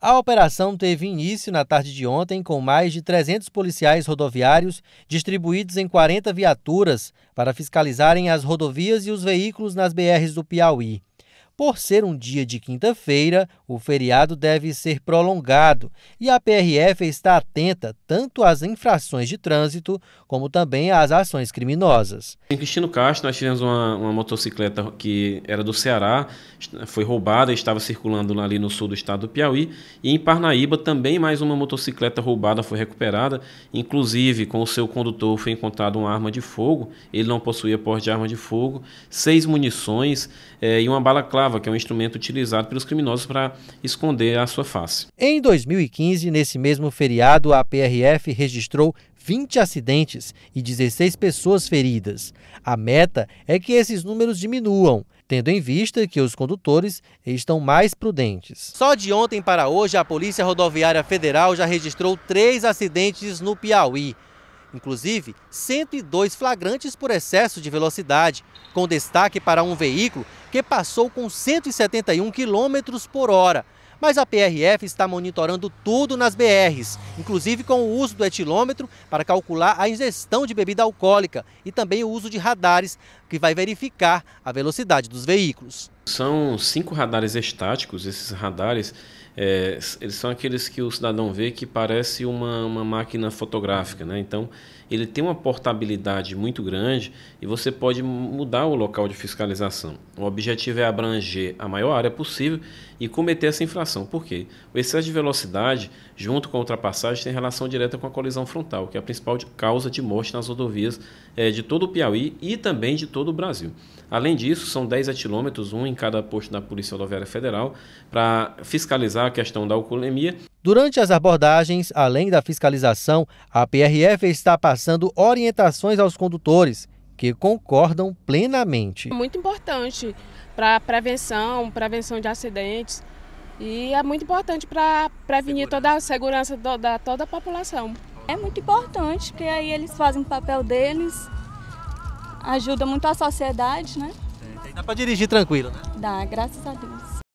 A operação teve início na tarde de ontem com mais de 300 policiais rodoviários distribuídos em 40 viaturas para fiscalizarem as rodovias e os veículos nas BRs do Piauí. Por ser um dia de quinta-feira, o feriado deve ser prolongado e a PRF está atenta tanto às infrações de trânsito como também às ações criminosas. Em Cristino Castro, nós tivemos uma, uma motocicleta que era do Ceará, foi roubada, estava circulando ali no sul do estado do Piauí. E em Parnaíba também mais uma motocicleta roubada foi recuperada, inclusive com o seu condutor foi encontrado uma arma de fogo, ele não possuía porte de arma de fogo, seis munições é, e uma bala clara que é um instrumento utilizado pelos criminosos para esconder a sua face. Em 2015, nesse mesmo feriado, a PRF registrou 20 acidentes e 16 pessoas feridas. A meta é que esses números diminuam, tendo em vista que os condutores estão mais prudentes. Só de ontem para hoje, a Polícia Rodoviária Federal já registrou três acidentes no Piauí. Inclusive, 102 flagrantes por excesso de velocidade, com destaque para um veículo que passou com 171 km por hora. Mas a PRF está monitorando tudo nas BRs, inclusive com o uso do etilômetro para calcular a ingestão de bebida alcoólica e também o uso de radares, que vai verificar a velocidade dos veículos. São cinco radares estáticos. Esses radares é, eles são aqueles que o cidadão vê que parece uma, uma máquina fotográfica. Né? Então, ele tem uma portabilidade muito grande e você pode mudar o local de fiscalização. O objetivo é abranger a maior área possível e cometer essa infração. Por quê? O excesso de velocidade, junto com a ultrapassagem, tem relação direta com a colisão frontal, que é a principal causa de morte nas rodovias é, de todo o Piauí e também de todo o Brasil. Além disso, são 10 quilômetros, um em cada posto da Polícia Rodoviária Federal para fiscalizar a questão da alcoolemia. Durante as abordagens, além da fiscalização, a PRF está passando orientações aos condutores, que concordam plenamente. É muito importante para prevenção, prevenção de acidentes. E é muito importante para prevenir segurança. toda a segurança do, da toda a população. É muito importante, porque aí eles fazem o papel deles, ajuda muito a sociedade, né? Dá pra dirigir tranquilo, né? Dá, graças a Deus.